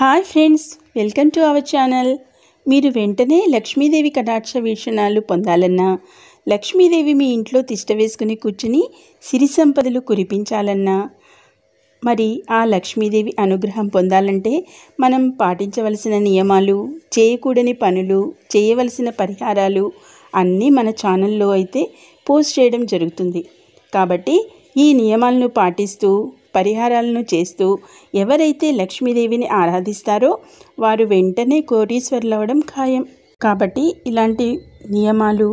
hi friends welcome to our channel మీరు వెంటనే లక్ష్మీదేవి కటాక్ష వీక్షణాలు పొందాలన్నా లక్ష్మీదేవి మీ ఇంట్లో తిష్ట వేసుకుని కూర్చుని సిరి సంపదలు కురిపించాలన్నా మరి ఆ లక్ష్మీదేవి అనుగ్రహం పొందాలంటే మనం పాటించవలసిన నియమాలు చేయకూడని పనులు చేయవలసిన పరిహారాలు అన్నీ మన ఛానల్లో అయితే పోస్ట్ చేయడం జరుగుతుంది కాబట్టి ఈ నియమాలను పాటిస్తూ పరిహారాలను చేస్తూ ఎవరైతే లక్ష్మీదేవిని ఆరాధిస్తారో వారు వెంటనే కోటీశ్వరులవడం ఖాయం కాబట్టి ఇలాంటి నియమాలు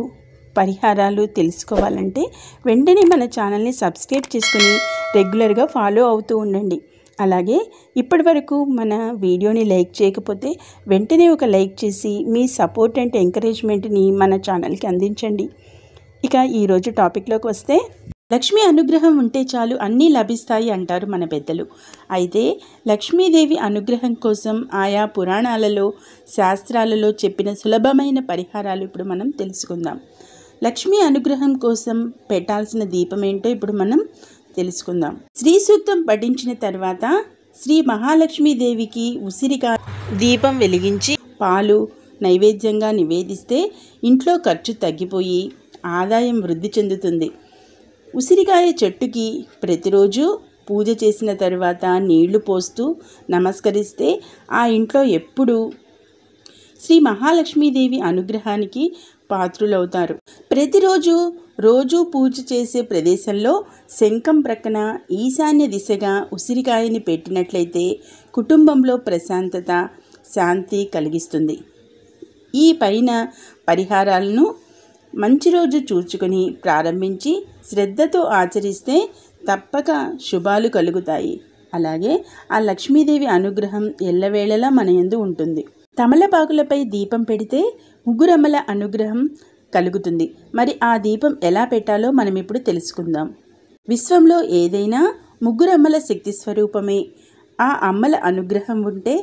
పరిహారాలు తెలుసుకోవాలంటే వెంటనే మన ఛానల్ని సబ్స్క్రైబ్ చేసుకుని రెగ్యులర్గా ఫాలో అవుతూ ఉండండి అలాగే ఇప్పటి వరకు మన వీడియోని లైక్ చేయకపోతే వెంటనే ఒక లైక్ చేసి మీ సపోర్ట్ అండ్ ఎంకరేజ్మెంట్ని మన ఛానల్కి అందించండి ఇక ఈరోజు టాపిక్లోకి వస్తే లక్ష్మీ అనుగ్రహం ఉంటే చాలు అన్నీ లభిస్తాయి అంటారు మన పెద్దలు అయితే లక్ష్మీదేవి అనుగ్రహం కోసం ఆయా పురాణాలలో శాస్త్రాలలో చెప్పిన సులభమైన పరిహారాలు ఇప్పుడు మనం తెలుసుకుందాం లక్ష్మీ అనుగ్రహం కోసం పెట్టాల్సిన దీపం ఏంటో ఇప్పుడు మనం తెలుసుకుందాం శ్రీ సూక్తం పఠించిన తర్వాత శ్రీ మహాలక్ష్మీదేవికి ఉసిరిగా దీపం వెలిగించి పాలు నైవేద్యంగా నివేదిస్తే ఇంట్లో ఖర్చు తగ్గిపోయి ఆదాయం వృద్ధి చెందుతుంది ఉసిరికాయ చెట్టుకి ప్రతిరోజు పూజ చేసిన తర్వాత నీళ్లు పోస్తూ నమస్కరిస్తే ఆ ఇంట్లో ఎప్పుడూ శ్రీ మహాలక్ష్మీదేవి అనుగ్రహానికి పాత్రులవుతారు ప్రతిరోజు రోజు పూజ చేసే ప్రదేశంలో శంఖం ప్రక్కన ఈశాన్య దిశగా ఉసిరికాయని పెట్టినట్లయితే కుటుంబంలో ప్రశాంతత శాంతి కలిగిస్తుంది ఈ పైన పరిహారాలను మంచి రోజు చూచుకొని ప్రారంభించి శ్రద్ధతో ఆచరిస్తే తప్పక శుభాలు కలుగుతాయి అలాగే ఆ లక్ష్మీదేవి అనుగ్రహం ఎల్లవేళలా మన యందు ఉంటుంది తమలపాకులపై దీపం పెడితే ముగ్గురమ్మల అనుగ్రహం కలుగుతుంది మరి ఆ దీపం ఎలా పెట్టాలో మనం ఇప్పుడు తెలుసుకుందాం విశ్వంలో ఏదైనా ముగ్గురమ్మల శక్తి స్వరూపమే ఆ అమ్మల అనుగ్రహం ఉంటే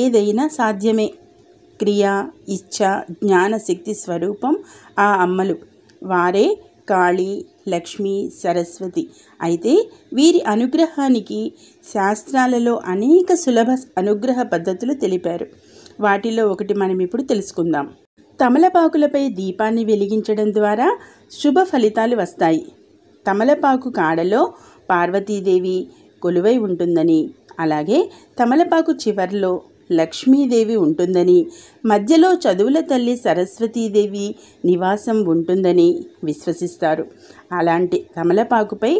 ఏదైనా సాధ్యమే క్రియ ఇచ్ఛ జ్ఞానశక్తి స్వరూపం ఆ అమ్మలు వారే కాళీ లక్ష్మి సరస్వతి అయితే వీరి అనుగ్రహానికి శాస్త్రాలలో అనేక సులభ అనుగ్రహ పద్ధతులు తెలిపారు వాటిలో ఒకటి మనం ఇప్పుడు తెలుసుకుందాం తమలపాకులపై దీపాన్ని వెలిగించడం ద్వారా శుభ ఫలితాలు వస్తాయి తమలపాకు కాడలో పార్వతీదేవి కొలువై ఉంటుందని అలాగే తమలపాకు చివర్లో లక్ష్మీదేవి ఉంటుందని మధ్యలో చదువుల తల్లి సరస్వతీదేవి నివాసం ఉంటుందని విశ్వసిస్తారు అలాంటి తమలపాకుపై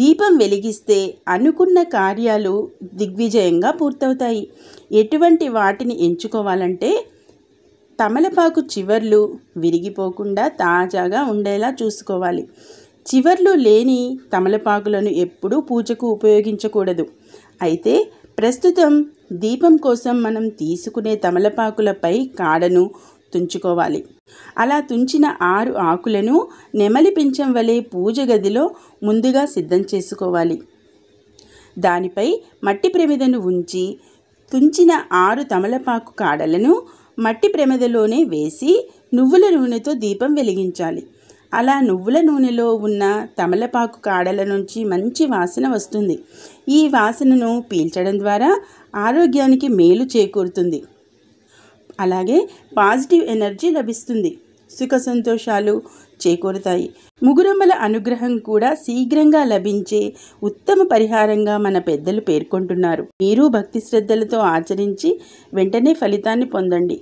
దీపం వెలిగిస్తే అనుకున్న కార్యాలు దిగ్విజయంగా పూర్తవుతాయి ఎటువంటి వాటిని ఎంచుకోవాలంటే తమలపాకు చివర్లు విరిగిపోకుండా తాజాగా ఉండేలా చూసుకోవాలి చివర్లు లేని తమలపాకులను ఎప్పుడూ పూజకు ఉపయోగించకూడదు అయితే ప్రస్తుతం దీపం కోసం మనం తీసుకునే తమలపాకులపై కాడను తుంచుకోవాలి అలా తుంచిన ఆరు ఆకులను నెమలి పించం వలె పూజ గదిలో ముందుగా సిద్ధం చేసుకోవాలి దానిపై మట్టి ప్రమిదను ఉంచి తుంచిన ఆరు తమలపాకు కాడలను మట్టి ప్రమిదలోనే వేసి నువ్వుల నూనెతో దీపం వెలిగించాలి అలా నువ్వుల నూనెలో ఉన్న తమలపాకు కాడల నుంచి మంచి వాసన వస్తుంది ఈ వాసనను పీల్చడం ద్వారా ఆరోగ్యానికి మేలు చేకూరుతుంది అలాగే పాజిటివ్ ఎనర్జీ లభిస్తుంది సుఖ సంతోషాలు చేకూరుతాయి ముగురమ్మల అనుగ్రహం కూడా శీఘ్రంగా లభించే ఉత్తమ పరిహారంగా మన పెద్దలు పేర్కొంటున్నారు మీరు భక్తి శ్రద్ధలతో ఆచరించి వెంటనే ఫలితాన్ని పొందండి